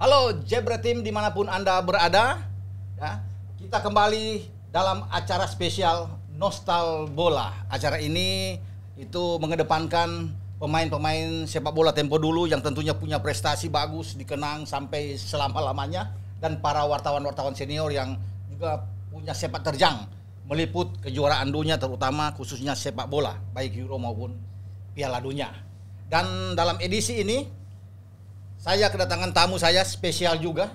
Halo Jebra Team dimanapun Anda berada. Ya, kita kembali dalam acara spesial Nostal Bola. Acara ini itu mengedepankan pemain-pemain sepak bola tempo dulu yang tentunya punya prestasi bagus, dikenang sampai selama-lamanya. Dan para wartawan-wartawan senior yang juga punya sepak terjang meliput kejuaraan dunia terutama khususnya sepak bola, baik Euro maupun Piala Dunia. Dan dalam edisi ini saya kedatangan tamu saya spesial juga,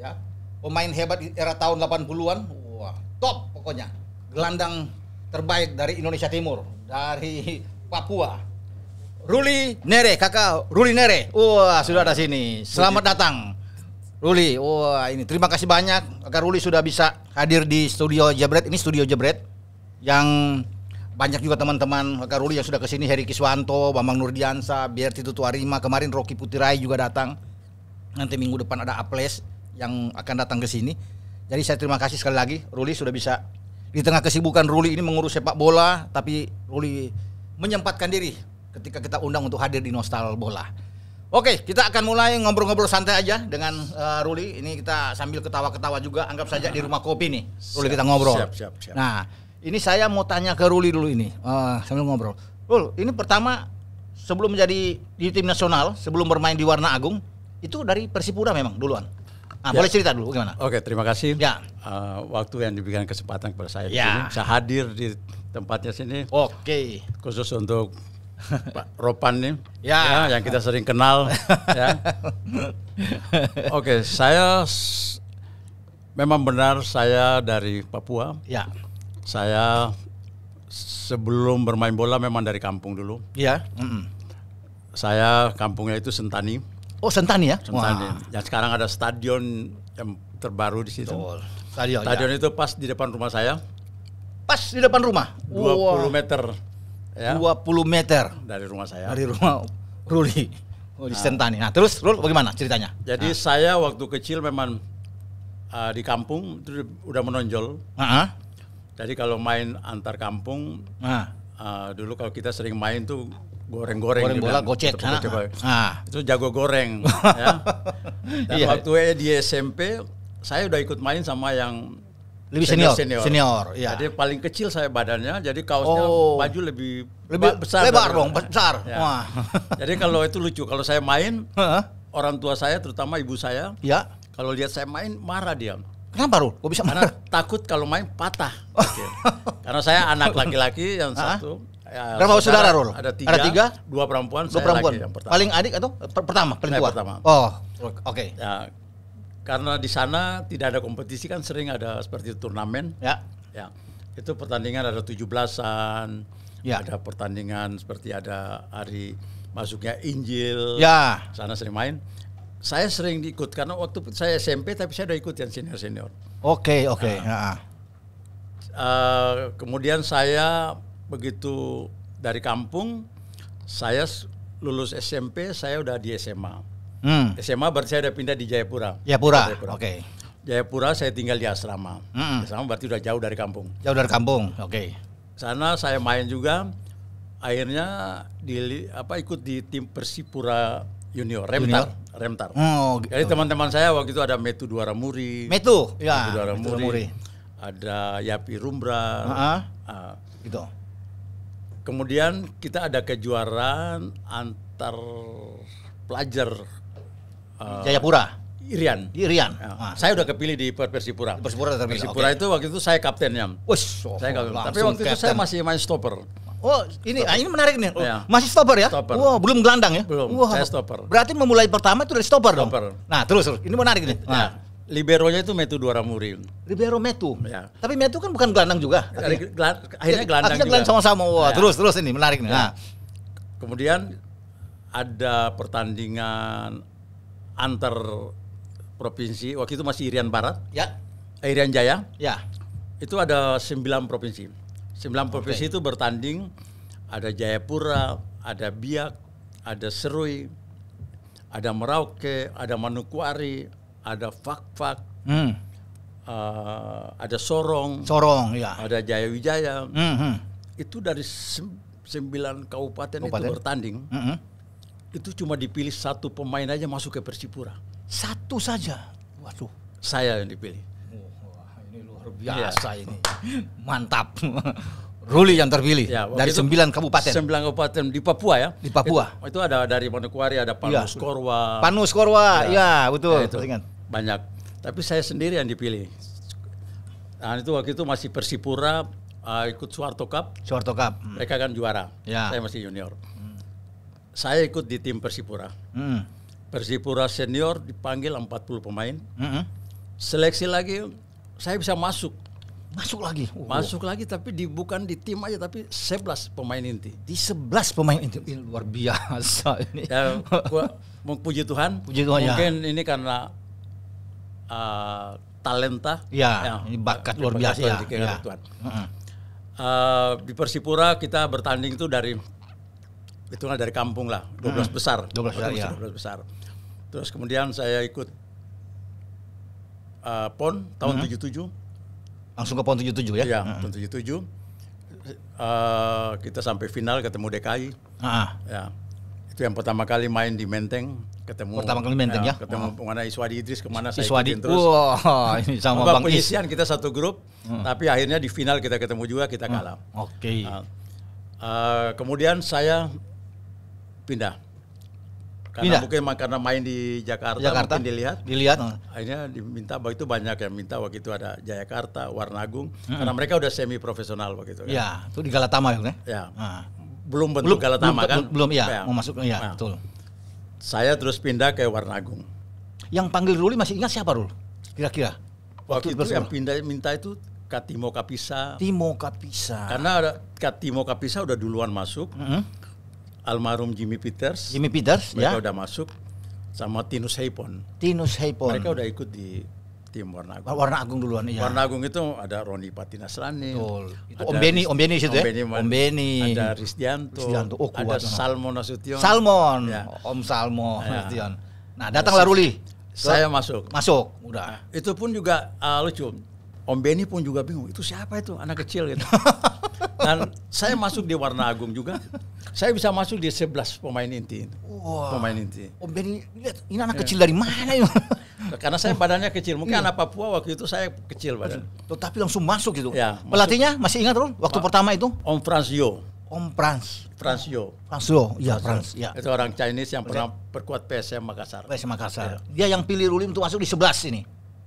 ya. Pemain hebat era tahun 80-an. Wah, top pokoknya. Gelandang terbaik dari Indonesia Timur, dari Papua. Ruli Nere, kakak Ruli Nere. Wah, sudah ada sini. Selamat datang. Ruli, wah ini terima kasih banyak. Kakak Ruli sudah bisa hadir di studio Jabret. Ini studio Jabret yang banyak juga teman-teman Karuli yang sudah kesini Heri Kiswanto, Bambang Nurdiansa, Biar Berti Tuarima, kemarin Rocky Putirai juga datang. Nanti minggu depan ada Aples yang akan datang ke sini. Jadi saya terima kasih sekali lagi Ruli sudah bisa di tengah kesibukan Ruli ini mengurus sepak bola, tapi Ruli menyempatkan diri ketika kita undang untuk hadir di Nostal Bola. Oke, kita akan mulai ngobrol-ngobrol santai aja dengan uh, Ruli. Ini kita sambil ketawa-ketawa juga, anggap saja di rumah kopi nih. Ruli siap, kita ngobrol. Siap, siap, siap. Nah, ini saya mau tanya ke Ruli dulu ini uh, sambil ngobrol. Rul, ini pertama sebelum menjadi di tim nasional, sebelum bermain di Warna Agung, itu dari Persipura memang duluan. Nah, ya. boleh cerita dulu gimana? Oke, terima kasih. Ya. Uh, waktu yang diberikan kesempatan kepada saya ya. di sini, saya hadir di tempatnya sini. Oke. Khusus untuk Pak Ropan nih, ya. ya yang kita sering kenal. ya. Oke, saya memang benar saya dari Papua. Ya. Saya sebelum bermain bola memang dari kampung dulu. Iya. Mm -mm. Saya kampungnya itu Sentani. Oh Sentani ya? Sentani. Wah. Yang sekarang ada stadion yang terbaru di situ. Betul. Stadion. Stadion ya. itu pas di depan rumah saya. Pas di depan rumah. 20 wow. meter. Ya. 20 meter dari rumah saya. Dari rumah Ruli. Oh, di nah. Sentani. Nah, terus Rul bagaimana ceritanya? Jadi nah. saya waktu kecil memang uh, di kampung itu udah menonjol. Uh -huh jadi kalau main antar kampung, nah. uh, dulu kalau kita sering main tuh goreng-goreng. Goreng gitu bola kan. gocek. Nah. nah. Itu jago goreng. ya. Dan iya. waktu di SMP, saya udah ikut main sama yang lebih senior, senior. Senior. Ya. Jadi paling kecil saya badannya, jadi kaosnya oh. baju lebih lebih besar. Lebar dong, besar. Ya. Wah. jadi kalau itu lucu, kalau saya main, orang tua saya terutama ibu saya, ya. kalau lihat saya main marah dia. Kenapa Rul? Kok bisa Karena marah? takut kalau main patah. Oh. Karena saya anak laki-laki yang satu. Ya, Berapa saudara, saudara Rul? Ada tiga, ada tiga, dua perempuan, dua perempuan. Laki yang pertama. Paling adik atau per pertama? Paling tua. Pertama. Oh, oke. Okay. Ya, karena di sana tidak ada kompetisi kan sering ada seperti turnamen. Ya. Ya. Itu pertandingan ada tujuh belasan. Ya. Ada pertandingan seperti ada hari masuknya Injil. Ya. Sana sering main saya sering diikut karena waktu saya SMP tapi saya udah ikut yang senior senior. Oke okay, oke. Okay. Nah, uh, kemudian saya begitu dari kampung, saya lulus SMP, saya udah di SMA. Hmm. SMA berarti saya udah pindah di Jayapura. Jayapura. Jayapura. Oke. Okay. Jayapura saya tinggal di asrama. Hmm. Asrama berarti udah jauh dari kampung. Jauh dari kampung. Oke. Okay. Sana saya main juga. Akhirnya di apa ikut di tim Persipura Junior, Remtar. Junior. Remtar. Oh, gitu. Jadi teman-teman saya waktu itu ada Metu Duaramuri. Metu, ya. Metu Duaramuri. Metu muri Ada Yapi Rumbra. Uh -huh. uh. Gitu. Kemudian kita ada kejuaraan antar pelajar uh, Jayapura. Irian. Irian. Ya. Ah. Saya udah kepilih di Persipura. Persipura terpilih. Persipura okay. itu waktu itu saya kaptennya. Wush, oh, saya kapten. Tapi waktu itu saya masih main stopper. Oh, ini ah, ini menarik nih. Oh, ya. Masih stopper ya? Stopper. Wow, belum gelandang ya? Belum. Wow. Saya stopper. Berarti memulai pertama itu dari stopper, stopper. dong. Nah, terus, terus. Ini menarik nih. Nah, Libero nah. Liberonya itu Metu Dua Ramuri. Libero Metu. Ya. Tapi Metu kan bukan gelandang juga. Akhirnya, iya, gelandang, akhirnya gelandang akhirnya gelandang sama-sama. Wah, ya. terus terus ini menarik nih. Ya. Nah. Kemudian ada pertandingan antar provinsi. Waktu itu masih Irian Barat. Ya. Eh, Irian Jaya. Ya. Itu ada sembilan provinsi. Sembilan provinsi okay. itu bertanding ada Jayapura, ada Biak, ada Serui, ada Merauke, ada Manukwari, ada Fakfak, hmm. uh, ada Sorong, Sorong ya, ada Jayawijaya. Hmm, hmm. Itu dari sembilan kabupaten, kabupaten itu bertanding. Hmm, hmm. Itu cuma dipilih satu pemain aja masuk ke Persipura. Satu saja. Waduh. Saya yang dipilih luar iya. biasa ya. ini. Mantap. Ruli yang terpilih ya, dari sembilan kabupaten. Sembilan kabupaten di Papua ya. Di Papua. Itu, itu ada dari Manokwari, ada Panus ya. Korwa. Panus Korwa, ya, ya betul. Ya, itu. Ingat. Banyak. Tapi saya sendiri yang dipilih. Nah itu waktu itu masih Persipura uh, ikut Suwarto Cup. Suwarto Cup. Hmm. Mereka kan juara. Ya. Saya masih junior. Hmm. Saya ikut di tim Persipura. Hmm. Persipura senior dipanggil 40 pemain. Hmm. Seleksi lagi saya bisa masuk. Masuk lagi. Oh. Masuk lagi tapi di bukan di tim aja tapi 11 pemain inti. Di 11 pemain inti ini luar biasa ini. Ya, gua puji Tuhan. Puji Tuhan ya. Mungkin ya. ini karena uh, talenta. Ya, ya ini bakat luar biasa ya. ya. ya. Tuhan. Uh-huh. Uh, di Persipura kita bertanding itu dari itu kan dari kampung lah, 12 hmm. besar. 12 besar, 12 ya. 12 besar. Terus kemudian saya ikut uh, PON tahun hmm. 77. Langsung ke PON 77 ya? Iya, hmm. PON 77. Uh, eh, kita sampai final ketemu DKI. Ah. Ya. Itu yang pertama kali main di Menteng ketemu pertama kali Menteng ya, ya? ketemu oh. Ah. mana Iswadi Idris kemana saya Iswadi terus wow, ini sama Bang Penyisian kita satu grup hmm. tapi akhirnya di final kita ketemu juga kita hmm. kalah hmm. oke okay. uh, uh, ah, kemudian saya pindah karena Pindah. mungkin karena main di Jakarta, Jakarta mungkin dilihat. Dilihat. Akhirnya diminta waktu itu banyak yang minta waktu itu ada Jayakarta, Warnagung. Hmm. Karena mereka udah semi profesional waktu itu. Kan? Ya, itu di Galatama ya. Ya. Nah. Belum bentuk belum, Galatama belum, kan? Belum, ya, ya. Mau masuk, ya, nah. betul. Saya terus pindah ke Warnagung. Yang panggil Ruli masih ingat siapa Rul? Kira-kira? Waktu, waktu itu yang pindah minta itu Katimo Kapisa. Timo Kapisa. Karena ada Katimo Kapisa udah duluan masuk. -hmm almarhum Jimmy Peters. Jimmy Peters mereka ya. Mereka udah masuk sama Tinus Heipon. Tinus Heipon. Mereka udah ikut di tim Warna Agung. Warna Agung duluan ya. Warna Agung itu ada Roni Patina Serani. Betul. Itu Om Beni, Om Beni situ ya. Om Beni. Ada Risdianto. Risdianto. Oh, kuat ada Salmon Nasution. Salmon. Ya. Om Salmon ya. Nasution. Nah, datanglah Ruli. Saya masuk. Masuk, udah. Nah, itu pun juga uh, lucu. Om Beni pun juga bingung, itu siapa itu anak kecil gitu. Dan saya masuk di Warna Agung juga. Saya bisa masuk di 11 pemain inti. Wow. Pemain inti. Om Beni, lihat ini anak ya. kecil dari mana ya? Karena saya badannya kecil. Mungkin iya. anak Papua waktu itu saya kecil badan. Tetapi langsung masuk gitu. Ya, masuk. Pelatihnya masih ingat loh Waktu Ma pertama itu? Om Franzio. Om Frans. Fransio. Fransio, ya Frans. Ya. Itu orang Chinese yang iya. pernah perkuat PSM Makassar. PSM Makassar. Ya. Dia yang pilih Ruli untuk masuk di 11 ini.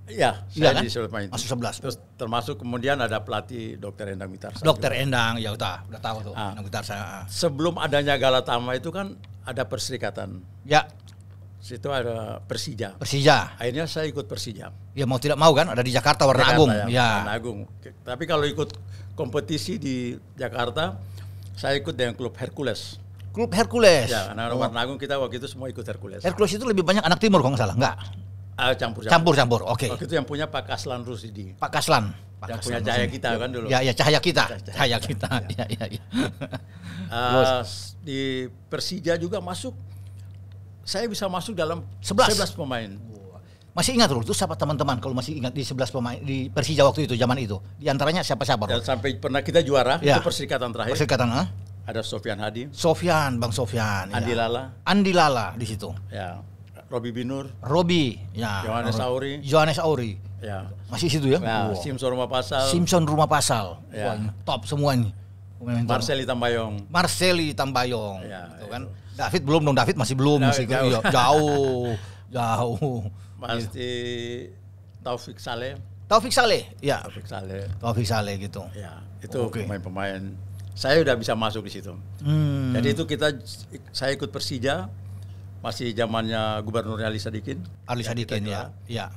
Iya, iya, saya kan? di Sulmain. Masuk 11. Terus termasuk kemudian ada pelatih Dr. Endang Mitarsa. Dr. Endang, ya udah, udah tahu tuh. Ah. Endang Witarsa. Ah. Sebelum adanya Galatama itu kan ada perserikatan. Ya. Situ ada Persija. Persija. Akhirnya saya ikut Persija. Ya mau tidak mau kan ada di Jakarta Warna Jakarta, Agung. Ya, ya. Warna Agung. Tapi kalau ikut kompetisi di Jakarta, saya ikut dengan klub Hercules. Klub Hercules. Ya, anak-anak oh. Warna Agung kita waktu itu semua ikut Hercules. Hercules itu lebih banyak anak timur kalau nggak salah, nggak? Uh, campur campur. Campur campur. Oke. Okay. itu yang punya Pak Kaslan Rusidi. Pak Kaslan. Pak yang Kaslan punya cahaya kita kan dulu. Ya ya cahaya kita. Cahaya, cahaya kita. Ya ya ya. uh, di Persija juga masuk. Saya bisa masuk dalam 11, 11 pemain. Masih ingat loh itu siapa teman-teman kalau masih ingat di 11 pemain di Persija waktu itu zaman itu. Di antaranya siapa-siapa? Dan sampai pernah kita juara ya. itu perserikatan terakhir. Perserikatan, ha? Ada Sofian Hadi. Sofian, Bang Sofian. Andi ya. Lala. Andi Lala di situ. Ya. Robi Binur. Robi, ya. Johannes Auri. Johannes Auri. Ya. Masih situ ya? Nah, wow. Simpson Rumah Pasal. Simpson Rumah Pasal. Ya. Wah, top semua ini. Marceli Tambayong. Marceli Tambayong. Ya, gitu ya. kan. David belum dong, David masih belum David masih kan? Jauh. Ya, jauh. jauh. Pasti Taufik Saleh. Taufik Saleh, ya. Taufik Saleh. Taufik Saleh gitu. Ya, itu pemain-pemain. Saya udah bisa masuk di situ. Hmm. Jadi itu kita saya ikut Persija masih zamannya gubernur Ali Sadikin. Ali Sadikin ya. Ya.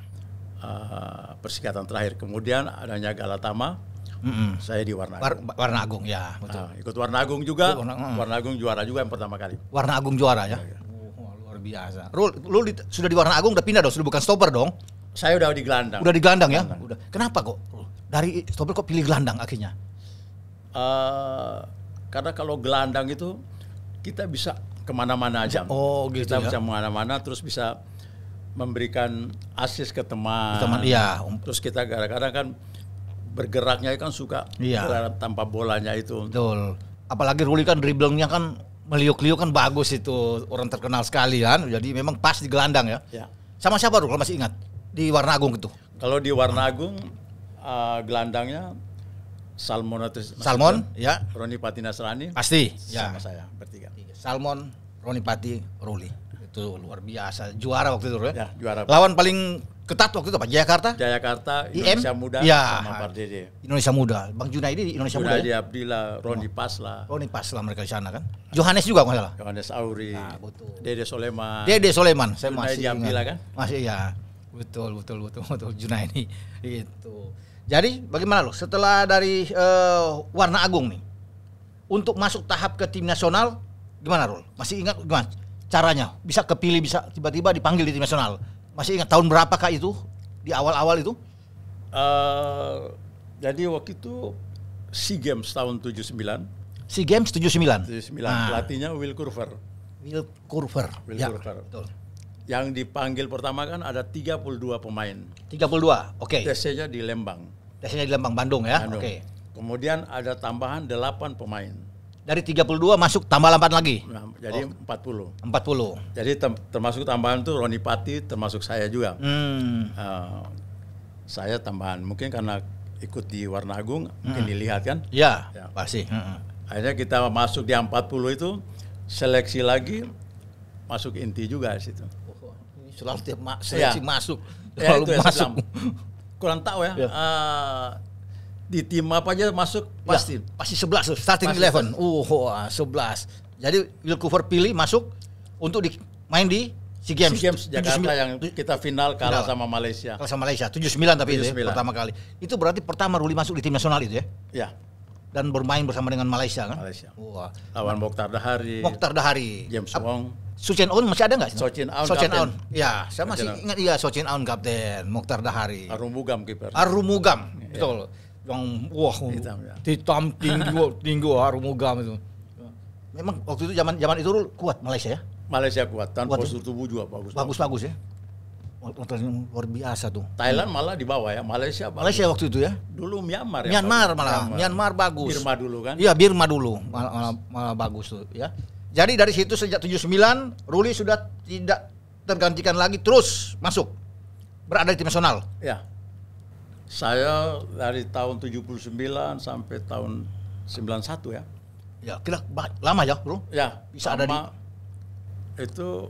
Uh, persikatan terakhir. Kemudian adanya Galatama. Mm -hmm. Saya di Warna Agung. warna Agung ya, betul. Ah, ikut Warna Agung juga. Warna, mm. warna Agung juara juga yang pertama kali. Warna Agung juara ya. Iya, iya. Oh, luar biasa. Rul, lu di, sudah di Warna Agung udah pindah dong, sudah bukan stopper dong. Saya udah di gelandang. Udah di gelandang, ya? gelandang. ya? Udah. Kenapa kok? Dari stopper kok pilih gelandang akhirnya? Uh, karena kalau gelandang itu kita bisa kemana-mana aja. Oh gitu Kita ya? bisa kemana-mana terus bisa memberikan asis ke teman. Teman iya. Terus kita kadang-kadang kan bergeraknya kan suka iya. tanpa bolanya itu. Betul. Apalagi Ruli kan dribblingnya kan meliuk-liuk kan bagus itu orang terkenal sekali kan. Jadi memang pas di gelandang ya. ya. Sama siapa Ruli masih ingat? Di Warna Agung itu. Kalau di Warna Agung uh, gelandangnya Salmon atau Salmon, ya. Roni Pati Nasrani. Pasti, ya. Sama saya bertiga. Salmon, Roni Pati, Ruli. Itu luar biasa, juara waktu itu, ya. ya juara. Lawan paling ketat waktu itu apa? Jakarta? Jakarta, Indonesia IM? Muda ya. sama Pardede. Indonesia Muda. Bang Junaidi di Indonesia Junaidi Muda. Junaidi ya? Abdillah, Roni Pasla. Roni Pasla mereka di sana kan. Johannes juga nggak salah. Johannes Auri. Nah, betul. Dede Soleman. Dede Soleman, saya Junaidi masih Abdillah kan? Masih ya. Betul, betul, betul, betul Junaidi. Itu. Jadi bagaimana loh setelah dari uh, warna agung nih untuk masuk tahap ke tim nasional gimana Rul? Masih ingat gimana caranya? Bisa kepilih bisa tiba-tiba dipanggil di tim nasional. Masih ingat tahun berapa kak itu? Di awal-awal itu? Uh, jadi waktu itu SEA Games tahun 79. SEA Games 79. 79. Nah. Pelatihnya Will Kurver. Will Kurver. Will ya, Kurver yang dipanggil pertama kan ada 32 pemain. 32. Oke. Okay. TC-nya di Lembang. tc di Lembang Bandung ya. Oke. Okay. Kemudian ada tambahan 8 pemain. Dari 32 masuk tambah 8 lagi. Nah, jadi oh. 40. 40. Jadi termasuk tambahan tuh Roni Pati termasuk saya juga. Hmm. Uh, saya tambahan mungkin karena ikut di Warna Agung hmm. mungkin dilihat kan? Ya, ya. pasti. Hmm. Akhirnya kita masuk di 40 itu seleksi lagi masuk inti juga situ selalu tiap ma seleksi iya. ya, ya. masuk selalu ya, masuk. Kurang tahu ya. ya. Uh, di tim apa aja masuk pasti ya, pasti 11 starting eleven Uh, ah, sebelas 11. Jadi Cooper pilih masuk untuk di, main di SEA Games. SEA Games Jakarta 79. yang kita final kalah final. sama Malaysia. Kalah sama Malaysia 79 tapi 79. itu ya, pertama kali. Itu berarti pertama Ruli masuk di tim nasional itu ya? Ya dan bermain bersama dengan Malaysia kan? Malaysia. Wah. Lawan Mokhtar Dahari. Mokhtar Dahari. James Wong. Sochen Aun masih ada nggak? Sochen Aun. Sochen Aun. Ya, saya masih Captain. ingat ya Sochen Aun kapten, Mokhtar Dahari. Arumugam kiper. Arumugam, Ya. betul. Yang wah hitam, ya. hitam tinggi tinggi Arumugam itu. Memang waktu itu zaman zaman itu kuat Malaysia ya? Malaysia kuat, tanpa kuat, postur ya? tubuh juga bagus. Bagus-bagus ya yang luar biasa tuh. Thailand malah di bawah ya, Malaysia. Bagus. Malaysia waktu itu ya? Dulu Myanmar. Myanmar malah, Myanmar. Myanmar bagus. Birma dulu kan? Iya Birma dulu malah, malah, malah bagus tuh ya. Jadi dari situ sejak 79 Ruli sudah tidak tergantikan lagi terus masuk berada di tim nasional. Ya. Saya dari tahun 79 sampai tahun 91 ya. Ya, kira lama ya, Bro. Ya, bisa ada di itu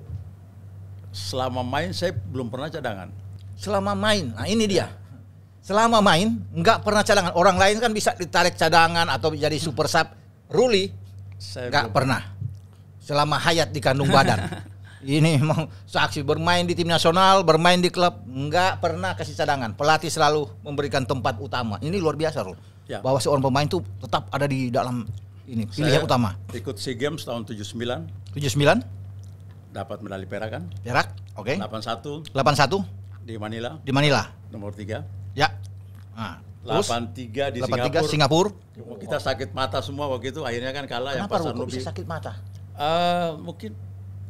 selama main saya belum pernah cadangan. Selama main, nah ini dia. Selama main nggak pernah cadangan. Orang lain kan bisa ditarik cadangan atau jadi super sub. Ruli nggak pernah. Selama hayat di kandung badan. ini mau saksi bermain di tim nasional, bermain di klub nggak pernah kasih cadangan. Pelatih selalu memberikan tempat utama. Ini luar biasa loh. Ya. Bahwa seorang pemain itu tetap ada di dalam ini pilihan utama. Ikut SEA Games tahun 79. 79? dapat medali perak kan? Perak, oke. Okay. 81. 81 di Manila. Di Manila. Nomor 3. Ya. Nah, 83 di 83 Singapura. Singapura. Oh, kita sakit mata semua waktu itu, akhirnya kan kalah Kenapa yang pasar Ruko bisa sakit mata? Uh, mungkin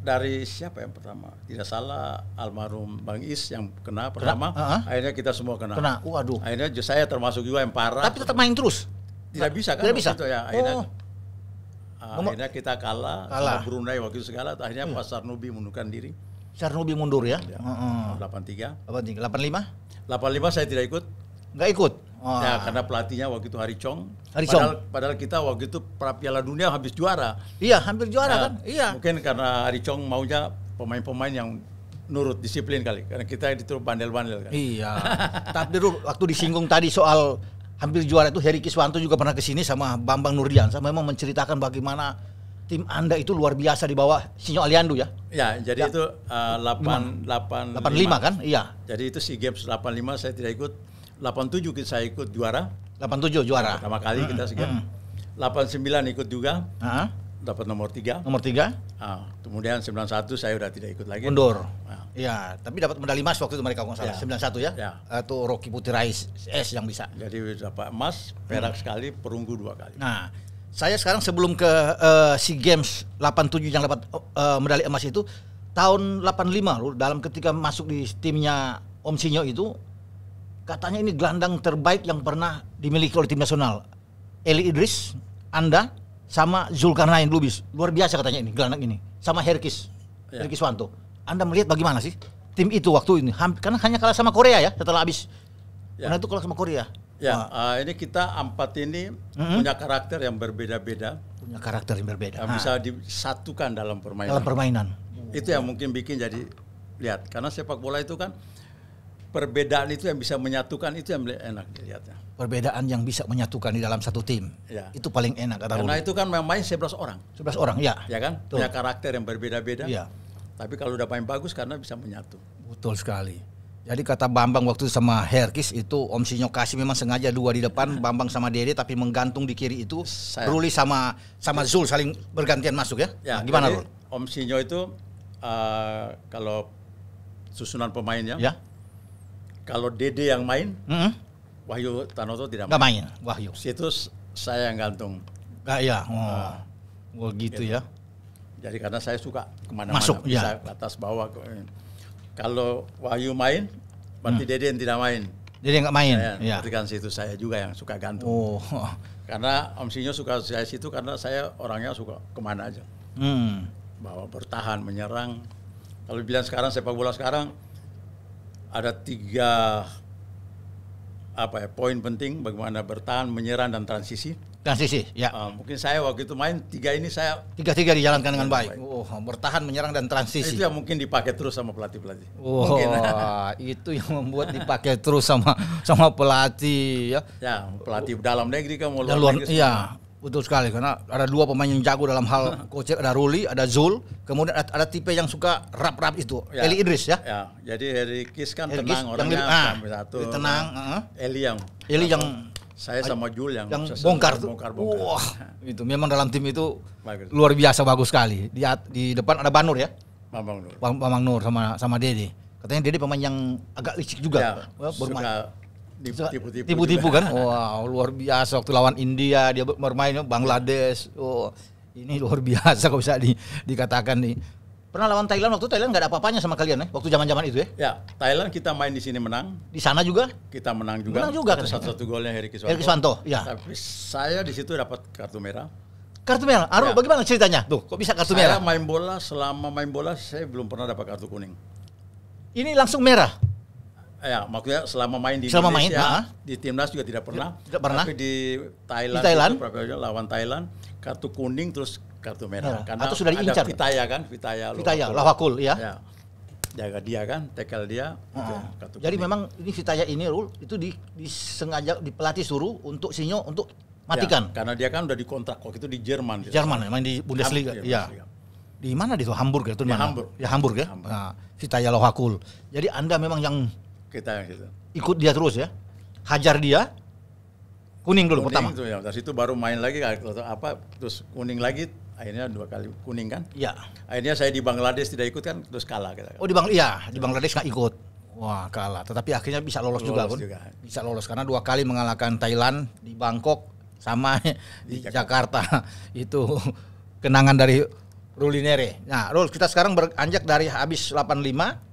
dari siapa yang pertama? Tidak salah almarhum Bang Is yang kena pertama. Kena? Uh -huh. Akhirnya kita semua kena. Kena. Waduh. Akhirnya saya termasuk juga yang parah. Tapi tetap main terus. Tidak bisa kan? Tidak bisa. Itu ya, akhirnya oh. Ah, akhirnya kita kalah, kalah. sama Brunei waktu itu segala akhirnya hmm. Pak Sarnubi mundurkan diri Sarnubi mundur ya, ya hmm. 83 83 85 85 saya tidak ikut Enggak ikut Oh. Ya ah. karena pelatihnya waktu itu Hari Chong. Hari Chong. Padahal, padahal kita waktu itu pra Piala Dunia habis juara. Iya, hampir juara nah, kan? Iya. Mungkin karena Hari Chong maunya pemain-pemain yang nurut disiplin kali karena kita itu bandel-bandel kan. Iya. Tapi waktu disinggung tadi soal hampir juara itu Heri Kiswanto juga pernah ke sini sama Bambang sama memang menceritakan bagaimana tim Anda itu luar biasa di bawah Sinyo Aliando ya. Ya, jadi ya. itu uh, 8 8 85 kan? Iya. Jadi itu SEA Games 85 saya tidak ikut. 87 kita saya ikut juara. 87 juara. Pertama kali kita SEA Games. Hmm. 89 hmm. ikut juga. Uh dapat nomor tiga. Nomor tiga. Nah, kemudian 91 saya udah tidak ikut lagi. Mundur. Nah. Ya, tapi dapat medali emas waktu itu mereka nggak salah. Iya. Ya. 91 ya. ya. Eh, Atau Rocky Putirais S yang bisa. Jadi dapat emas, perak hmm. sekali, perunggu dua kali. Nah, saya sekarang sebelum ke uh, SEA Games 87 yang dapat uh, medali emas itu tahun 85 dalam ketika masuk di timnya Om Sinyo itu katanya ini gelandang terbaik yang pernah dimiliki oleh tim nasional. Eli Idris, Anda sama Zulkarnain Lubis. Luar biasa katanya ini gelandang ini. Sama Herkis. Ya. Herkis Wanto. Anda melihat bagaimana sih tim itu waktu ini? karena hanya kalah sama Korea ya setelah habis. Ya. Karena itu kalah sama Korea. Ya, nah. uh, ini kita empat ini mm-hmm. punya karakter yang berbeda-beda. Punya karakter yang berbeda. Yang ah. bisa disatukan dalam permainan. Dalam permainan. Itu yang mungkin bikin jadi lihat karena sepak bola itu kan perbedaan itu yang bisa menyatukan itu yang enak dilihatnya. Perbedaan yang bisa menyatukan di dalam satu tim. Ya. Itu paling enak kata Karena itu kan main, main 11 orang. 11 orang, ya. Ya kan? Tuh. Punya karakter yang berbeda-beda. Ya. Tapi kalau udah main bagus karena bisa menyatu. Betul sekali. Jadi kata Bambang waktu sama Herkis itu Om Sinyo kasih memang sengaja dua di depan ya. Bambang sama Dede tapi menggantung di kiri itu Saya. Ruli sama sama Zul saling bergantian masuk ya. ya nah, gimana Rul? Om Sinyo itu uh, kalau susunan pemainnya ya kalau Dede yang main, mm -hmm. Wahyu Tanoto tidak main. Gak main. Wahyu. Situ saya yang gantung. Gak ya. Oh. Nah, oh gitu, ya. Jadi karena saya suka kemana-mana. Masuk bisa ya. atas bawah. Kalau Wahyu main, berarti mm. Dede yang tidak main. Dede yang gak main. Saya, ya. Berarti kan situ saya juga yang suka gantung. Oh. Karena Om Sinyo suka saya situ karena saya orangnya suka kemana aja. Hmm. Bahwa bertahan, menyerang. Kalau bilang sekarang sepak bola sekarang ada tiga apa ya poin penting bagaimana bertahan, menyerang dan transisi. Transisi, ya. Uh, mungkin saya waktu itu main tiga ini saya tiga tiga dijalankan dengan baik. baik. Oh, bertahan, menyerang dan transisi. Itu yang mungkin dipakai terus sama pelatih pelatih. Oh, itu yang membuat dipakai terus sama sama pelatih ya. Ya pelatih dalam negeri kan mau luar, negeri. Iya, Betul sekali karena ada dua pemain yang jago dalam hal coaching ada Ruli, ada Zul, kemudian ada, ada tipe yang suka rap-rap itu, ya. Eli Idris ya. ya. Jadi Eli Kis kan Heri tenang Kis, orangnya yang, ah, satu. Tenang, uh, Eli yang Eli yang saya sama Jul yang, yang bongkar, bongkar, bongkar. Wah, itu memang dalam tim itu bagus. luar biasa bagus sekali. Di di depan ada Banur ya. Bambang Nur. Bambang Nur sama sama Dede. Katanya Dede pemain yang agak licik juga. Ya, bermain tipu-tipu tipu-tipu kan wow luar biasa waktu lawan India dia bermain oh, Bangladesh oh ini luar biasa kok bisa di, dikatakan nih pernah lawan Thailand waktu Thailand nggak ada apa-apanya sama kalian ya waktu zaman-zaman itu ya ya Thailand kita main di sini menang di sana juga kita menang juga menang juga kan satu-satu golnya Heri Kiswanto Heri Kiswanto ya tapi saya di situ dapat kartu merah kartu merah Aru ya. bagaimana ceritanya tuh kok bisa kartu saya merah saya main bola selama main bola saya belum pernah dapat kartu kuning ini langsung merah ya maksudnya selama main di selama Indonesia, main, nah. di timnas juga tidak pernah. Tidak pernah. Tapi di Thailand, di Thailand. Itu, lawan Thailand kartu kuning terus kartu merah. Ya. Karena atau sudah diincar. Ada Vitaya kan, Vitaya. Vitaya, Lawakul ya. ya. Jaga dia kan, tekel dia. Nah. Kartu Jadi memang ini Vitaya ini rule itu di, disengaja dipelatih suruh untuk Sinyo untuk matikan. Ya, karena dia kan udah dikontrak waktu itu di Jerman. Di Jerman, main di Bundesliga. ya. Bundesliga di mana itu Hamburg ya itu di ya, mana? Hamburg. Ya Hamburg ya. Hamburg. Nah, Vitaya Lohakul. Jadi Anda memang yang kita gitu. Ikut dia terus ya. Hajar dia. Kuning dulu kuning pertama. Itu ya, dari itu baru main lagi apa terus kuning lagi akhirnya dua kali kuning kan? Iya. Akhirnya saya di Bangladesh tidak ikut kan terus kalah kita. Oh di Bang iya, di Bangladesh nggak ikut. Wah kalah, tetapi akhirnya bisa lolos, lolos juga, pun. juga Bisa lolos karena dua kali mengalahkan Thailand di Bangkok sama di, di Jakarta. Jakarta. itu kenangan dari Rulinere. Nah, Rul, kita sekarang beranjak dari habis 85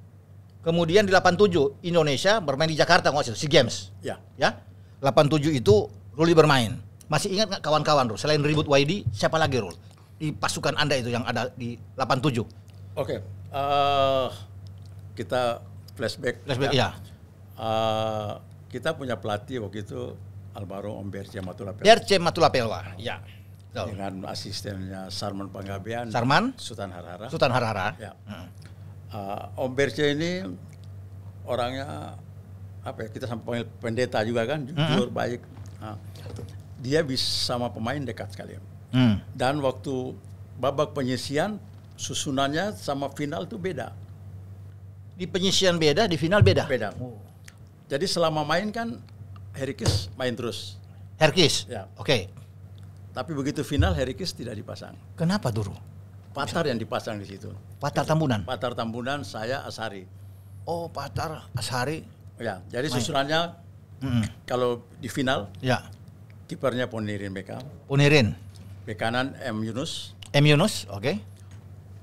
Kemudian di 87 Indonesia bermain di Jakarta nggak sih? Si Games. Ya. Ya. 87 itu Ruli bermain. Masih ingat nggak kawan-kawan Rul? Selain Ribut Waidi, siapa lagi Rul? Di pasukan Anda itu yang ada di 87. Oke. Okay. Uh, eh, kita flashback. Flashback ya. ya. Uh, kita punya pelatih waktu itu almarhum Om Berce Matulapelwa. Berce Matulapelwa. Ya. Dengan asistennya Sarman Panggabean. Sarman. Sultan Harhara. Sultan Harhara. Ya. Hmm uh, Om Berce ini orangnya apa ya kita sampai pendeta juga kan jujur mm -hmm. baik uh, dia bisa sama pemain dekat sekali mm. dan waktu babak penyisian susunannya sama final tuh beda di penyisian beda di final beda beda oh. jadi selama main kan Herkis main terus Herkis ya oke okay. tapi begitu final Herkis tidak dipasang kenapa dulu Patar yang dipasang di situ. Patar Tambunan. Patar Tambunan, saya Asari. Oh, Patar Asari. Ya, jadi Main. susunannya mm-hmm. kalau di final, ya. kipernya Ponirin Beckham. Ponirin. Bek kanan M Yunus. M Yunus, oke. Okay.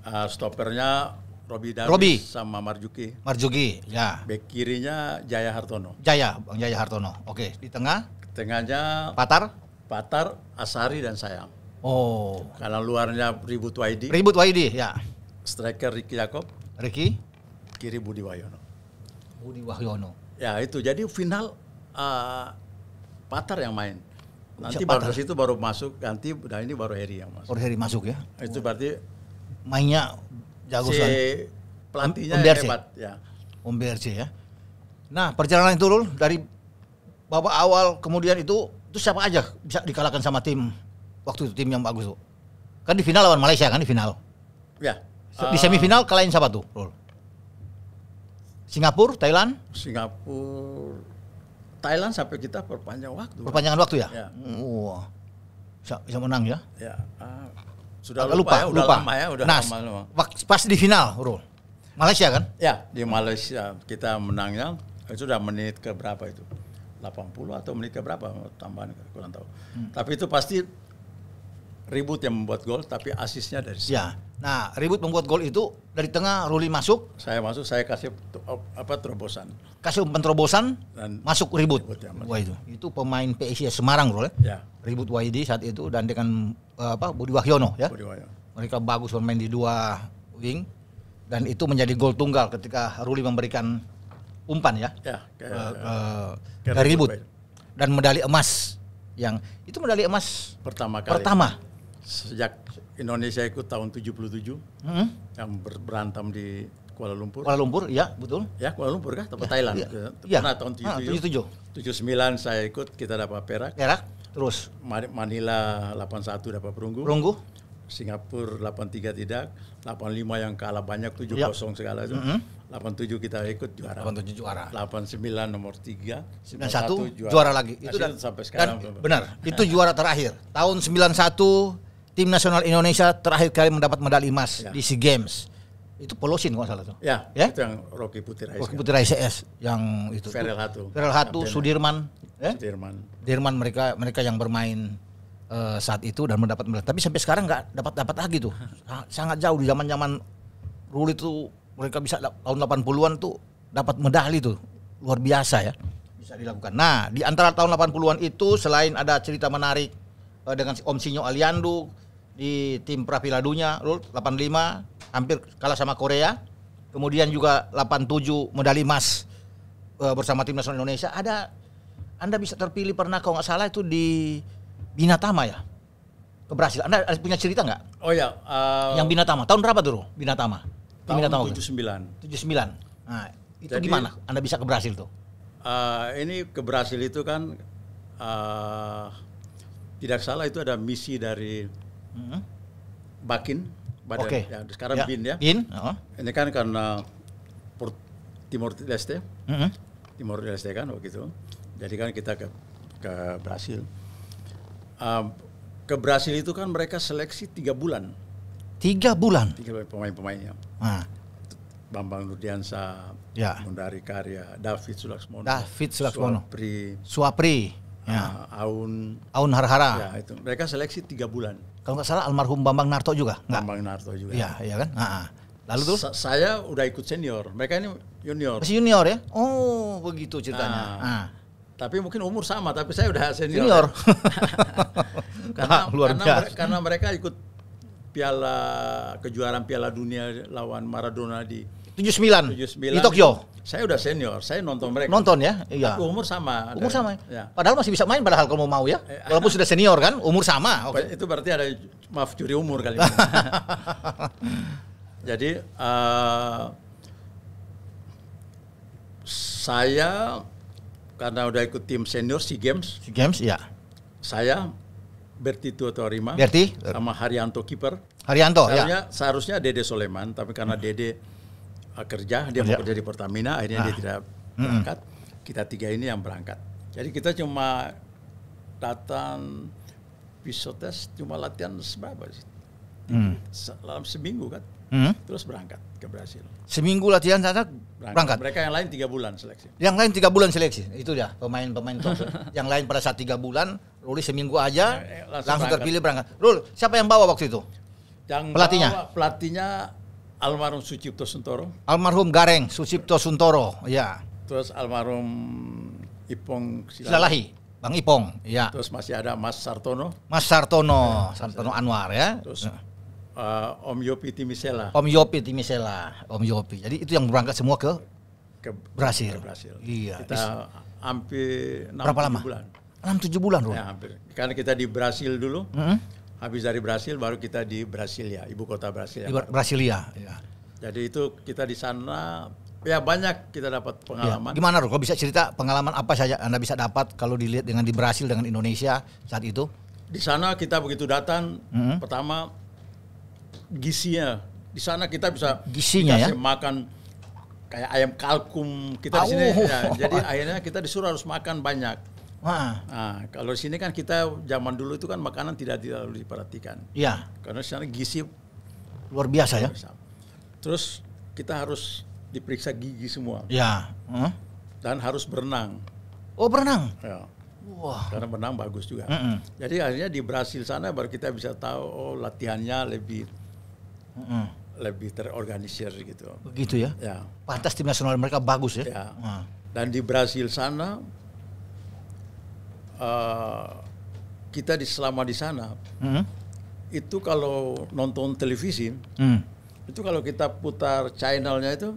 Uh, stopernya Robi Darwis. Robi. sama Marjuki. Marjuki, ya. Bek kirinya Jaya Hartono. Jaya, Bang Jaya Hartono. Oke, di tengah? Tengahnya Patar. Patar, Asari dan saya. Oh. Kalau luarnya Ribut YD. Ribut YD, ya. Striker Ricky Jacob. Ricky. Kiri Budi Wahyono. Budi Wahyono. Ya itu. Jadi final uh, Patar yang main. Nanti Siap baru itu baru masuk Nanti nah ini baru Heri yang masuk. Baru Heri masuk ya. Itu berarti mainnya jago si pelatihnya Umbersi. hebat ya. Umbersi ya. Nah, perjalanan itu Lul, dari babak awal kemudian itu itu siapa aja bisa dikalahkan sama tim waktu itu tim yang bagus tuh. Kan di final lawan Malaysia kan di final. Ya. Uh, di eh, semifinal kalahin siapa tuh? Singapura, Thailand? Singapura, Thailand sampai kita perpanjang waktu. Perpanjangan waktu ya? ya. Wah. Bisa, bisa menang ya? Ya. Uh, sudah lupa, lupa, ya, udah lupa. lama ya, udah nah, lama, lama. Pas di final, Rul. Malaysia kan? Ya, di Malaysia kita menangnya itu sudah menit ke berapa itu? 80 atau menit ke berapa tambahan kurang tahu. Hmm. Tapi itu pasti Ribut yang membuat gol, tapi asisnya dari saya. Ya. Nah, Ribut membuat gol itu dari tengah Ruli masuk. Saya masuk, saya kasih apa terobosan. Kasih umpan terobosan, dan masuk Ribut. ribut ya, Wah itu, itu pemain PSIS Semarang, Bro. Ya. ya. Ribut Wahidi saat itu dan dengan eh, apa Budi Wahyono ya. Budi Wahyono. Mereka bagus bermain di dua wing dan itu menjadi gol tunggal ketika Ruli memberikan umpan ya. Ya. Ke, uh, ke, ke, ke Ribut. Ribut. Dan medali emas yang itu medali emas pertama kali. Pertama sejak Indonesia ikut tahun 77 hmm. yang berantem di Kuala Lumpur. Kuala Lumpur, ya betul. Ya Kuala Lumpur kah? Tempat ya, Thailand. Ya. ya. Pernah ya. tahun 77. Ah, 79 saya ikut, kita dapat perak. Perak. Terus Manila 81 dapat perunggu. Perunggu. Singapura 83 tidak, 85 yang kalah banyak 7-0 ya. segala itu. Mm -hmm. 87 kita ikut juara. 87 juara. 89 nomor 3, 91 juara, juara lagi. Itu dan sampai sekarang. Dan, benar, itu juara terakhir. Tahun 91 tim nasional Indonesia terakhir kali mendapat medali emas ya. di SEA Games. Itu Polosin kalau salah tuh. Ya, ya? Itu yang Rocky Putih Rocky Rocky kan. Putih ICS yang itu. Feral Hatu. Feral Hatu, Sudirman. Ya? Sudirman. Sudirman mereka mereka yang bermain uh, saat itu dan mendapat medali. Tapi sampai sekarang nggak dapat dapat lagi tuh. Sangat jauh di zaman zaman rule itu mereka bisa tahun 80-an tuh dapat medali tuh. Luar biasa ya. Bisa dilakukan. Nah, di antara tahun 80-an itu selain ada cerita menarik eh, dengan Om Sinyo Aliandu, di tim Praviladunya 85 hampir kalah sama Korea. Kemudian juga 87 medali emas uh, bersama tim nasional Indonesia. Ada Anda bisa terpilih pernah kalau nggak salah itu di Binatama ya ke Brasil. Anda punya cerita nggak? Oh ya. Uh, yang Binatama. Tahun berapa tuh Binatama? Tahun Binatama 79. 79. Nah, itu Jadi, gimana? Anda bisa ke Brasil tuh? Uh, ini ke Brasil itu kan uh, tidak salah itu ada misi dari hmm. Bakin Badan okay. yang sekarang ya. BIN ya. BIN. Oh. Ini kan karena timur Timor Leste. Mm -hmm. Timor Leste kan begitu oh Jadi kan kita ke ke Brasil. Uh, ke Brasil itu kan mereka seleksi tiga bulan. Tiga bulan. Tiga bulan pemain-pemainnya. Ah. Bambang Nurdiansa, ya. Mundari Karya, David Sulaksmono, David Sulaksmono, Suapri, Suapri, ya. Ah, Aun, Aun Harhara. Ya, itu. Mereka seleksi tiga bulan. Kalau nggak salah almarhum Bambang Narto juga. Nggak? Bambang Narto juga. Iya, iya kan? Nah, lalu tuh? Sa saya udah ikut senior. Mereka ini junior. Masih junior ya? Oh, begitu ceritanya. Nah, nah. Tapi mungkin umur sama, tapi saya udah senior. Senior. karena, nah, luar biasa. Mereka, karena mereka ikut piala kejuaraan Piala Dunia lawan Maradona di tujuh sembilan Di Tokyo. Saya udah senior, saya nonton mereka. Nonton ya? Iya. Tapi umur sama. Umur sama ya? Padahal masih bisa main padahal kalau mau mau ya. Eh. Walaupun sudah senior kan, umur sama. Okay. Itu berarti ada maaf curi umur kali ini. Jadi uh, saya karena udah ikut tim senior SEA Games. SEA Games ya. Saya Berti Tuatorima Berti sama Haryanto kiper. Haryanto ya. Seharusnya Dede Soleman tapi karena Dede Eh, kerja, dia kerja. mau kerja di Pertamina, akhirnya nah. dia ah. tidak berangkat. Mm -hmm. Kita tiga ini yang berangkat. Jadi kita cuma datang pisau tes, cuma latihan seberapa sih? Hmm. Dalam seminggu kan. Hmm. Terus berangkat ke Brasil. Seminggu latihan saja berangkat. berangkat. Mereka yang lain tiga bulan seleksi. Yang lain tiga bulan seleksi. Itu ya pemain-pemain top. yang lain pada saat tiga bulan, Ruli seminggu aja nah, langsung, langsung berangkat. terpilih berangkat. Rul, siapa yang bawa waktu itu? Yang pelatihnya. pelatihnya almarhum Sucipto Suntoro. Almarhum Gareng Sucipto Suntoro, ya. Terus almarhum Ipong Silalahi. Bang Ipong, ya. Terus masih ada Mas Sartono. Mas Sartono, ya, Sartono Anwar ya. Terus uh, Om Yopi Timisela. Om Yopi Timisela, Om Yopi. Jadi itu yang berangkat semua ke ke Brasil. Ke Brasil. Iya. Kita hampir 6, berapa 7 lama? Bulan. 6 7 bulan, Bro. Ya, hampir. Karena kita di Brasil dulu. Mm -hmm Habis dari Brasil baru kita di Brasilia, ibu kota Brasilia. Ibu Brasilia, ya. Jadi itu kita di sana ya banyak kita dapat ya. pengalaman. Ya. Gimana Ruko bisa cerita pengalaman apa saja Anda bisa dapat kalau dilihat dengan di Brasil dengan Indonesia saat itu? Di sana kita begitu datang mm -hmm. pertama gisinya. Di sana kita bisa gisinya ya. makan kayak ayam kalkum kita oh. di sini ya. Jadi akhirnya kita disuruh harus makan banyak ah Nah, kalau di sini kan kita zaman dulu itu kan makanan tidak terlalu diperhatikan. Iya. Karena sekarang gizi luar biasa ya. Terus kita harus diperiksa gigi semua. iya Hmm? Dan harus berenang. Oh berenang? Ya. Wah. Karena berenang bagus juga. Mm -mm. Jadi akhirnya di Brasil sana baru kita bisa tahu oh latihannya lebih mm -mm. lebih terorganisir gitu. Begitu ya? Ya. Pantas tim nasional mereka bagus ya? Ya. Dan di Brasil sana uh, kita di selama di sana hmm. itu kalau nonton televisi hmm. itu kalau kita putar channelnya itu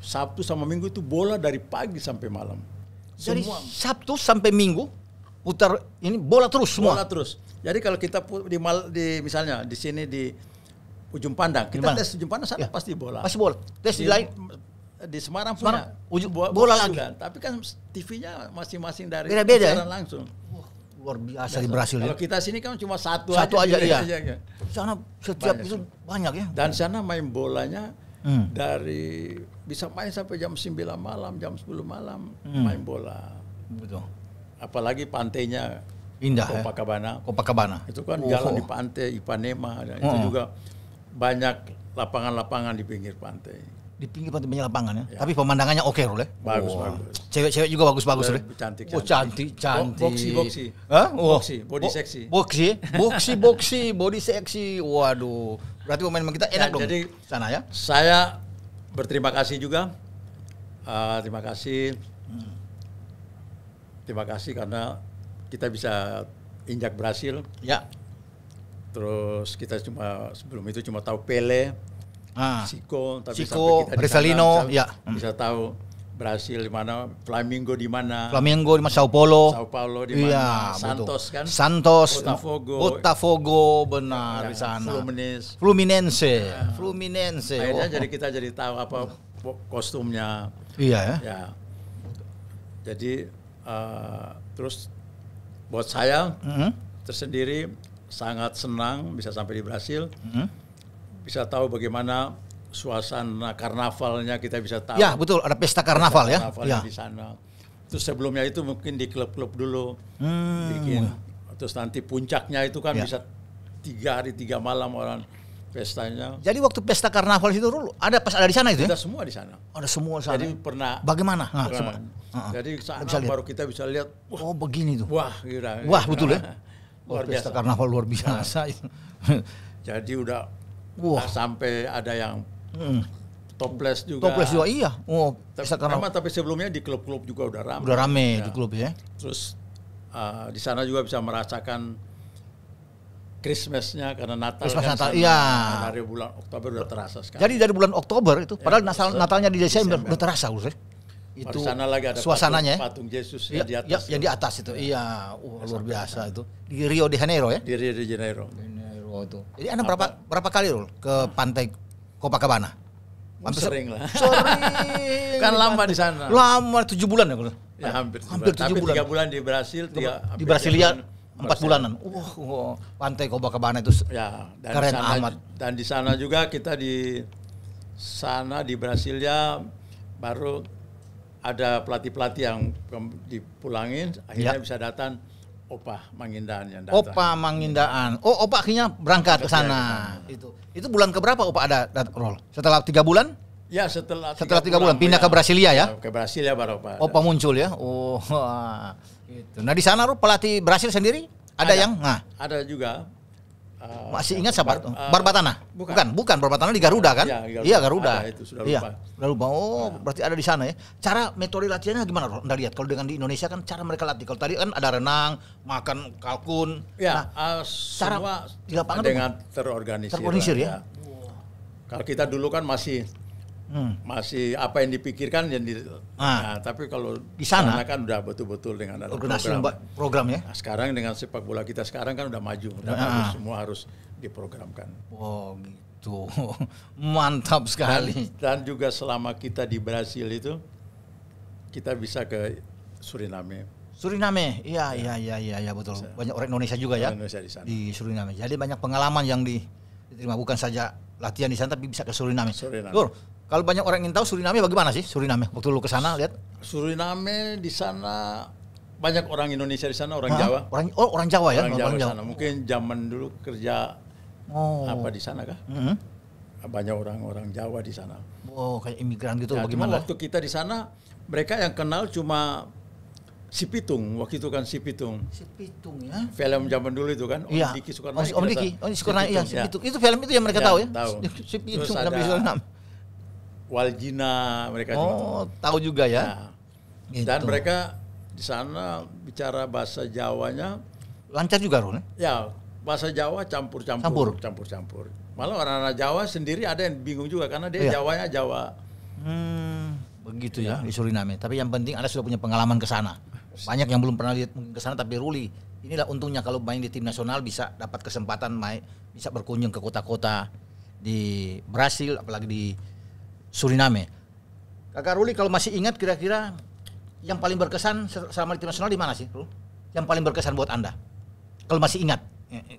Sabtu sama Minggu itu bola dari pagi sampai malam. Dari Sabtu sampai Minggu putar ini bola terus semua. Bola terus. Jadi kalau kita di, mal, di misalnya di sini di ujung pandang, kita Dimana? tes ujung pandang sana ya. pasti bola. Pasti bola. Tes di, di lain di Semarang, Semarang punya ujung bola, bola lagi. Juga. Tapi kan TV-nya masing-masing dari beda-beda ya? langsung luar biasa di Brasil. Ya. Kalau kita sini kan cuma satu, satu aja. ya aja, iya. Aja. Sana setiap banyak. itu banyak ya. Dan sana main bolanya hmm. dari bisa main sampai jam 9 malam, jam 10 malam hmm. main bola. Betul. Apalagi pantainya indah ya. Copacabana. Ya? Copacabana. Itu kan oh. jalan di pantai Ipanema dan oh. itu hmm. juga banyak lapangan-lapangan di pinggir pantai di pinggir pantai lapangan ya. ya. Tapi pemandangannya oke okay, ya. loh. Bagus wow. bagus. Cewek-cewek juga bagus-bagus loh, Cantik, ya. cantik. Oh cantik cantik. Boxi boxi. Hah? Oh. Boxi body Bo seksi. Boxi boxi boxi body seksi. Waduh. Berarti pemain kita enak ya, dong. Jadi sana ya. Saya berterima kasih juga. Uh, terima kasih. Hmm. Terima kasih karena kita bisa injak berhasil. Ya. Terus kita cuma sebelum itu cuma tahu Pele. Siko, ah. tapi Siko, kita ya. Bisa hmm. tahu Brasil di mana, Flamingo di mana, Flamingo di mana, Sao Paulo, Sao Paulo di iya, mana, ya, Santos betul. kan, Santos, Botafogo, Botafogo benar ya, di iya, sana, Fluminense, Fluminense, ya. Fluminense. Akhirnya oh. jadi kita jadi tahu apa kostumnya, iya ya. ya. Jadi uh, terus buat saya mm -hmm. tersendiri sangat senang bisa sampai di Brasil. Mm -hmm bisa tahu bagaimana suasana karnavalnya kita bisa tahu. Ya betul, ada pesta karnaval ya. Karnaval ya. di sana. Terus sebelumnya itu mungkin di klub-klub dulu hmm. bikin. Terus nanti puncaknya itu kan ya. bisa tiga hari tiga malam orang pestanya. Jadi waktu pesta karnaval itu dulu ada pas ada di sana itu? Ya? ada ya? semua di sana. Ada semua di sana. Jadi ya? pernah. Bagaimana? Nah, pernah. uh Jadi saat bisa baru kita bisa lihat. Wah, oh begini tuh. Wah, kira Wah betul ya. luar oh, biasa. Pesta karnaval luar biasa. Nah. Jadi udah Wah. Nah, sampai ada yang hmm. toples juga. Toples juga iya. Oh, tapi, karena memang, tapi sebelumnya di klub-klub juga udah ramai. Udah rame ya. di klub ya. Terus uh, di sana juga bisa merasakan Christmasnya karena Natal Christmas kan Natal iya dari bulan Oktober udah terasa sekali. Jadi dari bulan Oktober itu ya, padahal Natal Natalnya di Desember, Desember. udah terasa udah ya. itu sana lagi ada suasananya ya. patung, patung Yesus ya, yang di atas. Ya, yang di atas itu. Ya. Iya, ya, oh, luar biasa itu. Di Rio de Janeiro ya? Di Rio de Janeiro. Wow itu. Jadi Anda berapa berapa kali loh ke pantai Copacabana? Hampir sering lah. Sering. kan lama di sana. Lama tujuh bulan ya kalau. Ya hampir. Hampir tujuh bulan. Tiga bulan di Brasil. Tiga, di Brasilia empat bulanan. Wah, wow, wow. pantai Copacabana itu ya, dan keren sana, amat. Dan di sana juga kita di sana di Brasilia baru ada pelatih-pelatih yang dipulangin akhirnya ya. bisa datang Opa Mangindaan yang datang. Opa Mangindaan. Oh, Opa akhirnya berangkat ke sana. Itu. Itu bulan keberapa Opa ada datang roll Setelah tiga bulan? Ya setelah setelah tiga bulan, bulan pindah ya, ke Brasilia ya? ya. Ke Brasilia baru Opa. Opa muncul ya. Oh, itu. Nah di sana Ruh, pelatih Brasil sendiri ada, ada yang nah. Ada juga Uh, Masih ingat siapa? Bar, uh, eh, Barbatana? Bukan. bukan, bukan Barbatana di Garuda kan? Ya, Garuda. Iya Garuda. itu, sudah iya. lupa. Iya, Lalu, lupa. Oh, nah. berarti ada di sana ya. Cara metode latihannya gimana? Anda lihat kalau dengan di Indonesia kan cara mereka latih. Kalau tadi kan ada renang, makan kalkun. Iya. nah, uh, cara di lapangan dengan terorganisir. Terorganisir ya. ya. Kalau kita dulu kan masih hmm. masih apa yang dipikirkan yang di ah. nah, tapi kalau di sana, kan udah betul-betul dengan ada program, program ya nah, sekarang dengan sepak bola kita sekarang kan udah maju udah ah. harus, semua harus diprogramkan oh gitu mantap sekali dan, dan juga selama kita di Brasil itu kita bisa ke Suriname Suriname, iya ya. iya iya iya ya, betul. Banyak orang Indonesia juga ya. Indonesia di sana. Di Suriname. Jadi banyak pengalaman yang diterima bukan saja latihan di sana tapi bisa ke Suriname. Suriname. Dur, kalau banyak orang ingin tahu Suriname bagaimana sih Suriname? Waktu lu ke sana lihat? Suriname di sana banyak orang Indonesia di sana, orang Hah? Jawa. Orang oh orang Jawa ya, orang, orang Jawa. Sana. Mungkin zaman dulu kerja oh. apa di sana kah? Mm -hmm. Banyak orang-orang Jawa di sana. Oh, kayak imigran gitu ya, bagaimana? waktu kita di sana mereka yang kenal cuma Si Pitung, waktu itu kan Si Pitung. Si Pitung ya. Film zaman dulu itu kan, Om ya. Diki suka Om, Om Diki, Om Soekarno ya Si Pitung. Itu film itu yang mereka ya, tahu ya. Tahu. Si Pitung Terus enam Waljina mereka oh, tahu juga ya. Nah, gitu. Dan mereka di sana bicara bahasa Jawanya lancar juga, Rul. Ya, ya bahasa Jawa campur-campur, campur-campur. campur Malah orang-orang Jawa sendiri ada yang bingung juga karena dia oh, iya. Jawanya Jawa. Hmm, begitu ya, ya di Suriname. Tapi yang penting Anda sudah punya pengalaman ke sana. Banyak yang belum pernah lihat ke sana tapi Ruli inilah untungnya kalau main di tim nasional bisa dapat kesempatan main bisa berkunjung ke kota-kota di Brasil apalagi di Suriname. Kakak Ruli kalau masih ingat kira-kira yang paling berkesan selama di tim nasional di mana sih, Yang paling berkesan buat Anda? Kalau masih ingat. Kalo eh, eh,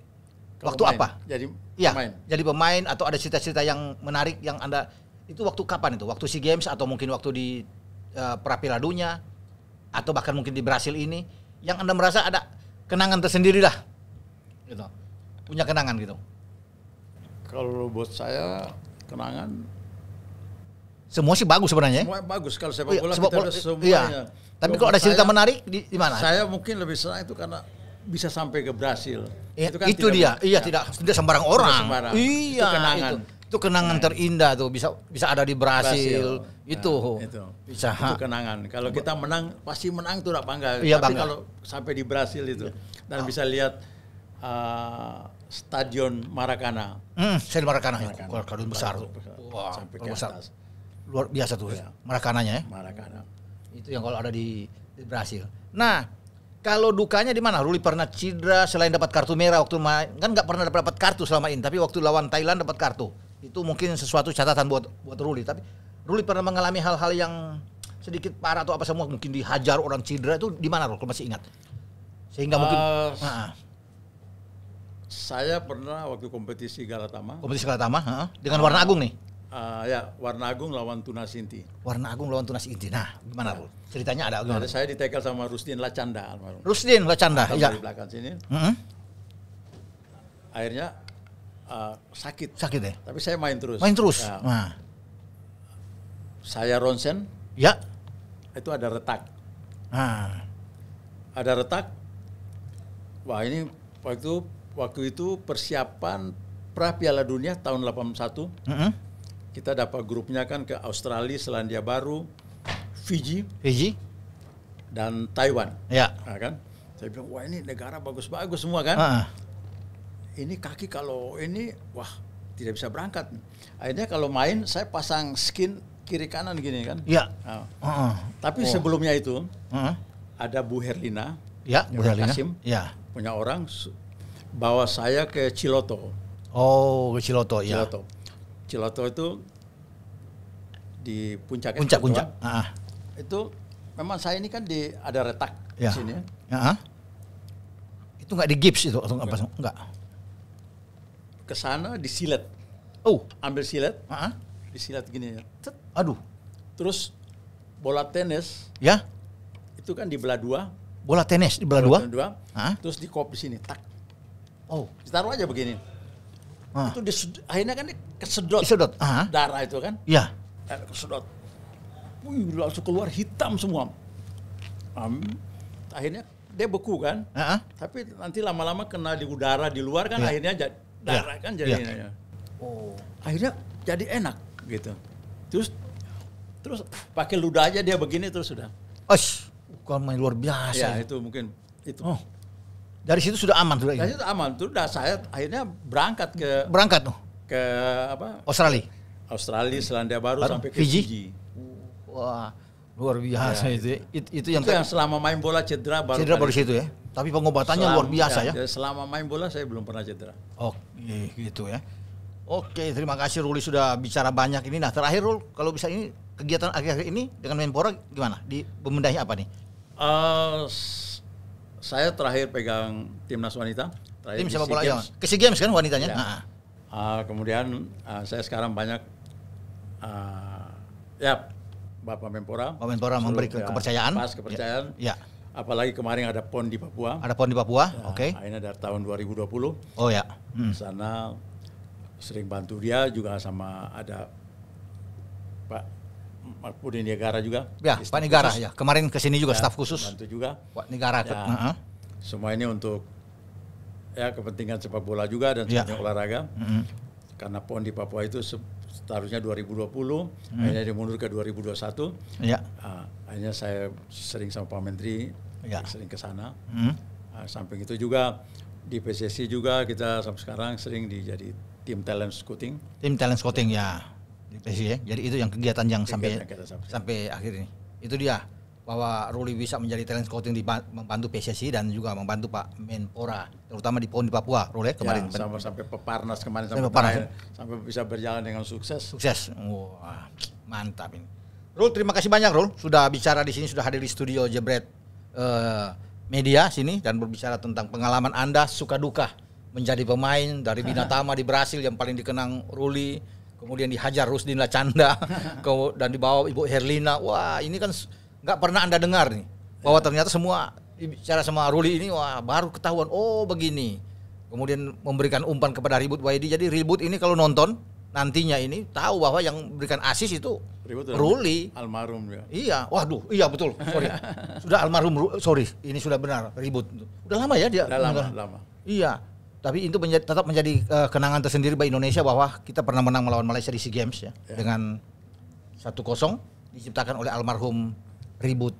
waktu pemain, apa? Jadi ya, pemain. Jadi pemain atau ada cerita-cerita yang menarik yang Anda itu waktu kapan itu? Waktu SEA Games atau mungkin waktu di uh, eh, Prapira atau bahkan mungkin di Brasil ini yang Anda merasa ada kenangan tersendiri lah. Gitu. Punya kenangan gitu. Kalau buat saya kenangan semua sih bagus sebenarnya. Ya. Semua bagus kalau sepak iya, bola sepak bola, iya. semuanya. Iya. Tapi kalau ada cerita saya, menarik di, di mana? Saya mungkin lebih senang itu karena bisa sampai ke Brasil. Ya, itu kan itu tidak, dia. Iya, Iya, tidak tidak sembarang orang. Tidak sembarang. Iya, itu kenangan. Itu, itu kenangan nah. terindah tuh bisa bisa ada di Brasil. Brasil. Itu. Nah, itu. Bisa. Itu kenangan. Kalau kita menang pasti menang tuh bangga. Iya, Tapi bangga. kalau sampai di Brasil itu dan oh. bisa lihat uh, stadion Maracana. Hmm, stadion Maracana. Ya. Maracana. Maracana. besar Maracana. Maracana. wow, besar luar biasa tuh ya. Marakananya ya. Marakana. Itu yang kalau ada di, di Brasil. Nah, kalau dukanya di mana? Ruli pernah cedera selain dapat kartu merah waktu main, kan nggak pernah dapat kartu selama ini, tapi waktu lawan Thailand dapat kartu. Itu mungkin sesuatu catatan buat buat Ruli, tapi Ruli pernah mengalami hal-hal yang sedikit parah atau apa semua mungkin dihajar orang cedera itu di mana Ruli? kalau masih ingat? Sehingga mungkin uh, saya pernah waktu kompetisi Galatama. Kompetisi Galatama, uh, dengan uh, warna agung nih. Uh, ya, Warna Agung lawan Tunas Inti. Warna Agung lawan Tunas Inti. Nah, gimana, Bu? Ceritanya ada gimana? Nah, saya ditekel sama Rusdin Lacanda Rusdin Lacanda, iya. Di belakang sini. Mm -hmm. Akhirnya uh, sakit. Sakit ya? Tapi saya main terus. Main terus. Ya. Nah. Saya ronsen. Ya. Itu ada retak. Nah. Ada retak. Wah, ini waktu waktu itu persiapan pra Piala Dunia tahun 81. Mm -hmm kita dapat grupnya kan ke Australia, Selandia Baru, Fiji, Fiji, dan Taiwan. Ya. Nah, kan? Saya bilang wah ini negara bagus-bagus semua kan. Uh Ini kaki kalau ini wah tidak bisa berangkat. Akhirnya kalau main saya pasang skin kiri kanan gini kan. ya Nah. Uh Tapi oh. sebelumnya itu -uh. ada Bu Herlina. Ya. Bu Herlina. Kasim, ya. Punya orang bawa saya ke Ciloto. Oh, ke Ciloto, Ciloto. ya. Ciloto itu di puncak puncak puncak ah. itu memang saya ini kan di ada retak ya. di sini ya. itu nggak di gips itu atau apa nggak ke sana disilet oh ambil silet ah. disilet gini ya aduh terus bola tenis ya itu kan di belah dua bola tenis dibelah bola dua, dua. Ah. terus kop di sini tak oh ditaruh aja begini Ah. itu disedot, akhirnya kan kesedot, kesedot. Ah. darah itu kan. ya Darah eh, kesedot. Wih, langsung keluar hitam semua. Um, akhirnya dia beku kan. Uh -huh. Tapi nanti lama-lama kena di udara di luar kan yeah. akhirnya jadi ya. darah yeah. kan ya. jadi Yeah. Oh. Akhirnya jadi enak gitu. Terus terus pakai ludah aja dia begini terus sudah. Osh, main luar biasa. Ya, itu mungkin itu. Oh. Dari situ sudah aman sudah. Dari situ aman. Itu udah saya akhirnya berangkat ke berangkat tuh. Ke apa? Australia. Australia, Selandia Baru, Baru sampai ke Fiji. Fiji. Wah, luar biasa ya. itu. Ya. Itu, itu yang itu yang selama main bola cedera baru cedera baru situ ya. Tapi pengobatannya selama, luar biasa ya, ya, ya. Selama main bola saya belum pernah cedera. Oke gitu ya. Oke, terima kasih Ruli sudah bicara banyak ini. Nah, terakhir Rul, kalau bisa ini kegiatan akhir-akhir ini dengan main bola gimana? Di pembenahi apa nih? Uh, saya terakhir pegang timnas wanita. Tim sepak bola ya? Ke SEA Games kan wanitanya? Ya. Nah. Uh, kemudian uh, saya sekarang banyak uh, ya Bapak Menpora. Bapak Menpora memberi ya, kepercayaan. Pas kepercayaan. Ya. ya. Apalagi kemarin ada PON di Papua. Ada PON di Papua. Ya, Oke. Okay. Ini dari tahun 2020. Oh ya. Hmm. Di sana sering bantu dia juga sama ada Pak Budi Negara juga. Ya, Pak Negara ya. Kemarin ke sini juga ya, staf khusus. Bantu juga. Pak Negara. Ya, uh -huh. Semua ini untuk ya kepentingan sepak bola juga dan ya. olahraga. Mm -hmm. Karena PON di Papua itu seharusnya 2020, hmm. akhirnya dimundur ke 2021. Ya. Uh, akhirnya saya sering sama Pak Menteri, ya. sering ke sana. Hmm. Uh, samping itu juga di PCC juga kita sampai sekarang sering dijadi tim talent scouting. Tim talent scouting ya. Depresi gitu. eh, ya. Jadi itu yang kegiatan yang kegiatan sampai sampai, akhir ini. Itu dia bahwa Ruli bisa menjadi talent scouting di membantu PSSI dan juga membantu Pak Menpora terutama di pohon di Papua Ruli ya, kemarin ya, sampai sampai peparnas kemarin sampai, peparnas. sampai bisa berjalan dengan sukses sukses wah mantap ini Rul terima kasih banyak Rul sudah bicara di sini sudah hadir di studio Jebret uh, media sini dan berbicara tentang pengalaman Anda suka duka menjadi pemain dari Binatama di Brasil yang paling dikenang Ruli kemudian dihajar Rusdin Lacanda dan dibawa Ibu Herlina. Wah, ini kan nggak pernah Anda dengar nih bahwa ya. ternyata semua bicara sama Ruli ini wah baru ketahuan oh begini. Kemudian memberikan umpan kepada Ribut Waidi. Jadi Ribut ini kalau nonton nantinya ini tahu bahwa yang berikan asis itu Ribut Ruli almarhum ya. Iya, waduh, iya betul. Sorry. sudah almarhum sorry, ini sudah benar Ribut. Udah lama ya dia. Udah lama, lama. Iya tapi itu menjadi, tetap menjadi uh, kenangan tersendiri bagi Indonesia bahwa kita pernah menang melawan Malaysia di SEA Games ya, ya. dengan 1-0 diciptakan oleh almarhum Ribut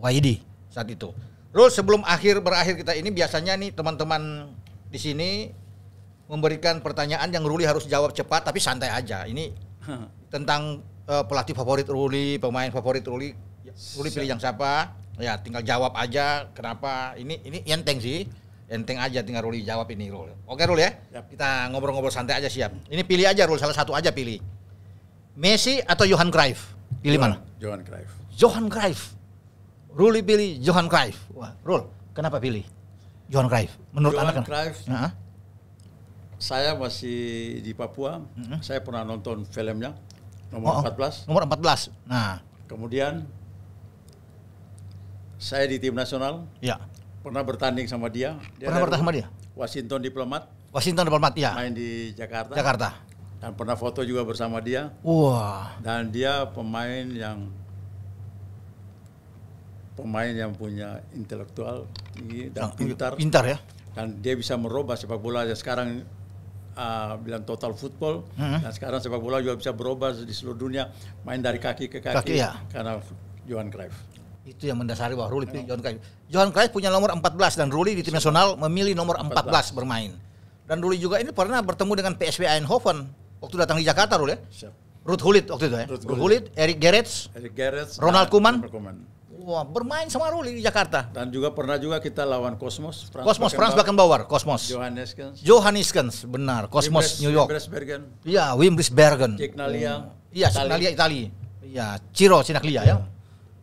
Waidi saat itu. Terus sebelum akhir berakhir kita ini biasanya nih teman-teman di sini memberikan pertanyaan yang Ruli harus jawab cepat tapi santai aja. Ini tentang uh, pelatih favorit Ruli, pemain favorit Ruli, Ruli pilih yang siapa? Ya tinggal jawab aja kenapa. Ini ini enteng sih enteng aja tinggal Ruli jawab ini Rul. Oke Ruli ya, yep. kita ngobrol-ngobrol santai aja siap. Ini pilih aja Ruli salah satu aja pilih. Messi atau Johan Cruyff? Pilih Johan, mana? Johan Cruyff. Johan Cruyff. Ruli pilih Johan Cruyff. Wah, Rul, kenapa pilih Johan Cruyff? Menurut Johan Cruyff, saya masih di Papua, mm-hmm. saya pernah nonton filmnya, nomor oh, 14. Nomor 14, nah. Kemudian, saya di tim nasional. Ya pernah bertanding sama dia. dia pernah bertanding sama dia? Washington Diplomat. Washington Diplomat, ya. Main di Jakarta. Jakarta. Dan pernah foto juga bersama dia. Wah. Dan dia pemain yang pemain yang punya intelektual tinggi dan nah, pintar. Pintar ya. Dan dia bisa merubah sepak bola aja sekarang uh, bilang total football. Hmm. Dan sekarang sepak bola juga bisa berubah di seluruh dunia main dari kaki ke kaki, kaki ya. karena Johan Cruyff. Itu yang mendasari bahwa Ruli pilih John Cruyff. John Cruyff punya nomor 14 dan Ruli di tim nasional memilih nomor 14, 14 bermain. Dan Ruli juga ini pernah bertemu dengan PSV Eindhoven waktu datang di Jakarta Ruli ya. Ruth Hulit waktu itu ya. Ruth, Ruth Hulit, Eric Gerrits, Ronald Koeman. Wah, bermain sama Ruli di Jakarta. Dan juga pernah juga kita lawan Cosmos. Franz Cosmos, Franz Beckenbauer, Cosmos. Johanneskens. benar. Cosmos, New York. Bergen. Iya, Bergen. Cignalia. Iya, Cignalia Itali. Iya, Ciro Sinaglia ya. Iya.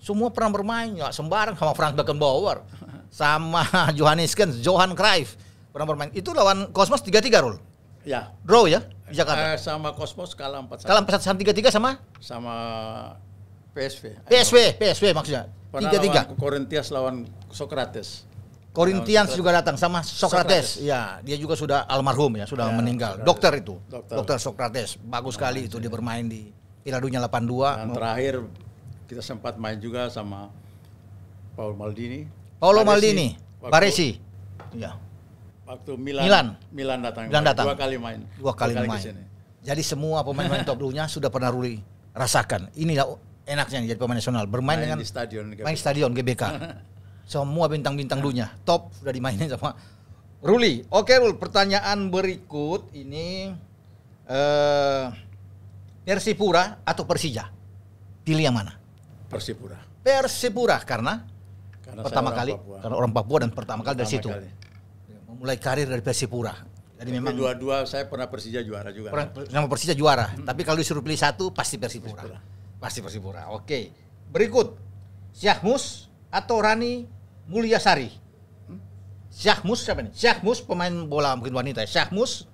Semua pernah bermain, ya, sembarang sama Frank Beckenbauer, sama Johannes Kens, Johan Cruyff pernah bermain. Itu lawan Cosmos tiga tiga rule Ya. Draw ya di Jakarta. Eh, sama Cosmos kalah 4-1. Kalah 4-1 3-3 sama sama PSV. PSV, PSV maksudnya. Tiga tiga. Corinthians lawan Socrates. Korintians juga datang sama Socrates. Socrates. Ya, dia juga sudah almarhum ya, sudah ya, meninggal. Socrates. Dokter itu. Dokter, Dokter Socrates. Bagus sekali nah, itu ya. dia bermain di Piala Dunia 82. Dan terakhir kita sempat main juga sama Paul Maldini. Paolo Baresi, Maldini, Barisi. Baresi. Ya. Waktu Milan Milan, Milan datang, Milan datang. Dua kali main. Dua kali, dua kali main. Kesini. Jadi semua pemain-pemain top dunia sudah pernah Ruli rasakan. Inilah enaknya jadi pemain nasional bermain main dengan di stadion GBK. main stadion GBK. semua bintang-bintang dunia top sudah dimainin sama Ruli. Oke, Rul, pertanyaan berikut ini uh, Persipura atau Persija? Pilih yang mana? Persipura. Persipura karena, karena pertama kali Papua. karena orang Papua dan pertama, pertama kali dari situ. Kali. Ya, memulai karir dari Persipura. Jadi tapi memang dua-dua saya pernah Persija juara juga. Pernah, Persija juara, hmm. tapi kalau disuruh pilih satu pasti Persipura. Persipura. Pasti Persipura. Oke. Berikut Syahmus atau Rani Mulyasari. Hmm? Syahmus siapa nih? Syahmus pemain bola mungkin wanita. Ya. Syahmus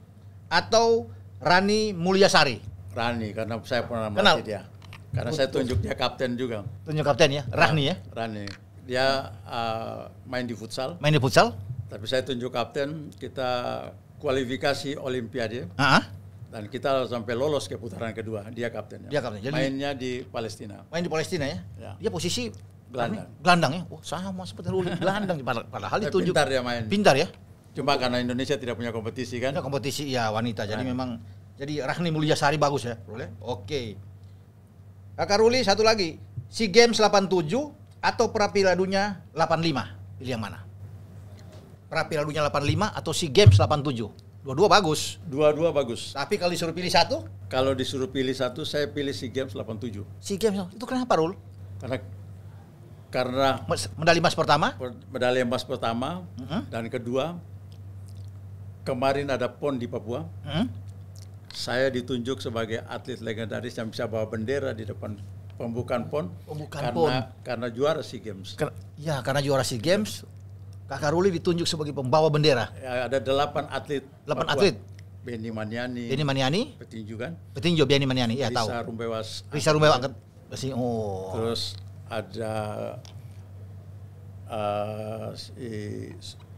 atau Rani Mulyasari. Rani karena saya pernah Kenal. dia. Karena saya tunjuk dia kapten juga. Tunjuk kapten ya, Rahni ya. Nah, Rahni. Dia uh, main di futsal. Main di futsal? Tapi saya tunjuk kapten, kita kualifikasi Olimpiade. Uh -huh. Dan kita sampai lolos ke putaran kedua. Dia kaptennya. Dia kapten. Jadi mainnya di Palestina. Main di Palestina ya? ya. Dia posisi gelandang. Gelandang ya? Oh, sama seperti Ruli gelandang padahal eh, itu pintar dia main. Pintar ya? Cuma karena Indonesia tidak punya kompetisi kan? Tidak kompetisi ya wanita. Jadi nah. memang jadi Rahni Mulyasari bagus ya, Boleh? Oke. Okay. Kakak Ruli satu lagi. SEA Games 87 atau Prapila Dunia 85. Pilih yang mana? Prapila Dunia 85 atau SEA Games 87? Dua-dua bagus. Dua-dua bagus. Tapi kalau disuruh pilih satu? Kalau disuruh pilih satu, saya pilih SEA Games 87. SEA Games itu kenapa, Rul? Karena karena medali emas pertama? Medali emas pertama uh mhm. -huh. dan kedua kemarin ada PON di Papua. Uh mhm. -huh saya ditunjuk sebagai atlet legendaris yang bisa bawa bendera di depan pembukaan pon pembukaan karena pon. karena juara sea games Ker, ya karena juara sea games kakak Ruli ditunjuk sebagai pembawa bendera ya, ada delapan atlet delapan atlet Benny Maniani Benny Maniani petinju kan petinju Benny Maniani ya Risa tahu Rumbewas Risa Rumbewas angkat besi oh terus ada uh, si,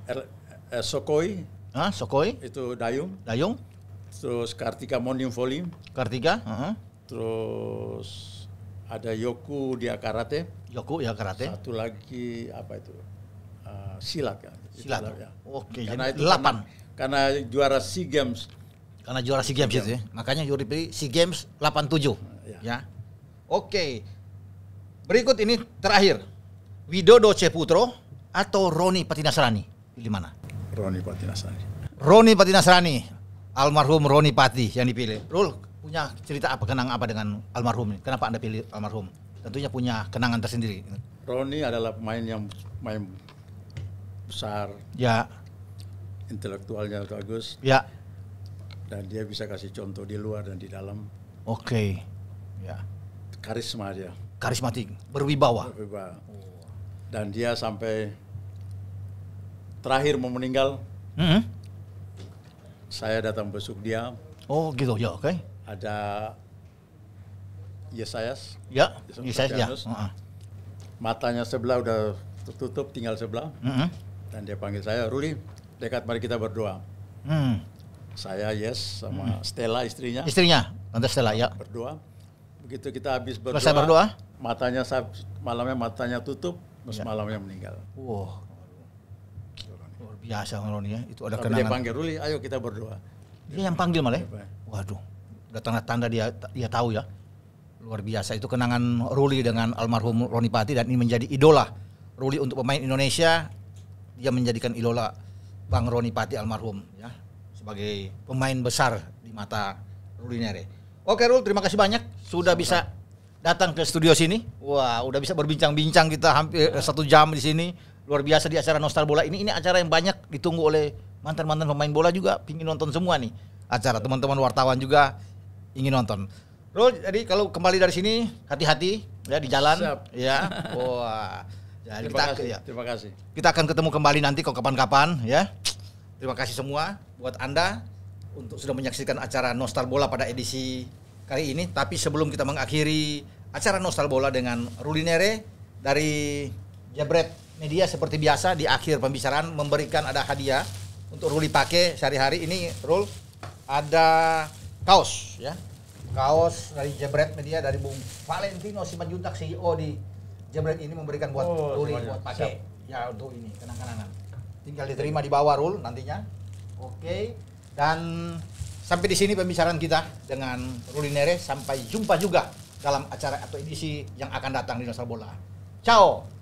er, er, Sokoi ah Sokoi itu Dayung Dayung Terus Kartika Morning volley. Kartika. Uh -huh. Terus ada Yoku di karate. Yoku ya karate. Satu lagi apa itu? Uh, silat kan. Silat. ya. Oke. karena itu delapan. Karena, karena juara SEA Games. Karena juara SEA Games, SEA ya. Games. ya. Makanya juri pilih SEA Games delapan tujuh. ya. ya. Oke. Berikut ini terakhir. Widodo Ceputro atau Roni Patinasrani? Pilih mana? Roni Patinasrani. Roni Patinasrani almarhum Roni Pati yang dipilih. Rul, punya cerita apa kenangan apa dengan almarhum ini? Kenapa Anda pilih almarhum? Tentunya punya kenangan tersendiri. Roni adalah pemain yang main besar. Ya. Intelektualnya bagus. Ya. Dan dia bisa kasih contoh di luar dan di dalam. Oke. Okay. Ya. Karisma dia. Karismatik, berwibawa. Berwibawa. Dan dia sampai terakhir mau meninggal. Mm -hmm saya datang besok dia. Oh gitu ya, oke. Okay. Ada Yesayas. Ya, Yesayas ya. Uh Matanya sebelah udah tertutup, tinggal sebelah. Uh -huh. Dan dia panggil saya, Ruli, dekat mari kita berdoa. Hmm. Saya Yes sama hmm. Stella istrinya. Istrinya, nanti Stella ya. Berdoa. Begitu kita habis berdoa. Selesai berdoa? Matanya malamnya matanya tutup, terus ya. malamnya meninggal. Wow biasa Roni ya. Itu ada Tapi kenangan. Dia panggil Ruli, ayo kita berdoa. Dia yang panggil malah. Ya? Iya, Waduh, udah tanda-tanda dia dia tahu ya. Luar biasa itu kenangan Ruli dengan almarhum Roni Pati dan ini menjadi idola. Ruli untuk pemain Indonesia dia menjadikan idola Bang Roni Pati almarhum ya sebagai pemain besar di mata Ruli Nere. Oke Ruli terima kasih banyak sudah Sampai. bisa datang ke studio sini. Wah, udah bisa berbincang-bincang kita hampir satu jam di sini luar biasa di acara Nostal Bola ini. Ini acara yang banyak ditunggu oleh mantan-mantan pemain bola juga pingin nonton semua nih acara. Teman-teman wartawan juga ingin nonton. Bro, jadi kalau kembali dari sini hati-hati ya di jalan Siap. ya. Wah. Jadi ya, terima kita, kasih. Ya. Terima kasih. Kita akan ketemu kembali nanti kok kapan-kapan ya. Terima kasih semua buat Anda untuk sudah menyaksikan acara Nostal Bola pada edisi kali ini. Tapi sebelum kita mengakhiri acara Nostal Bola dengan Rulinere dari Jabret media seperti biasa di akhir pembicaraan memberikan ada hadiah untuk Ruli pakai sehari-hari ini Rul ada kaos ya kaos dari Jebret Media dari Bung Valentino Simanjuntak CEO di Jebret ini memberikan buat oh, Ruli semuanya. buat pakai ya untuk ini kenang-kenangan tinggal diterima di bawah Rul nantinya oke okay. dan sampai di sini pembicaraan kita dengan Ruli Nere sampai jumpa juga dalam acara atau edisi yang akan datang di Nusa Bola ciao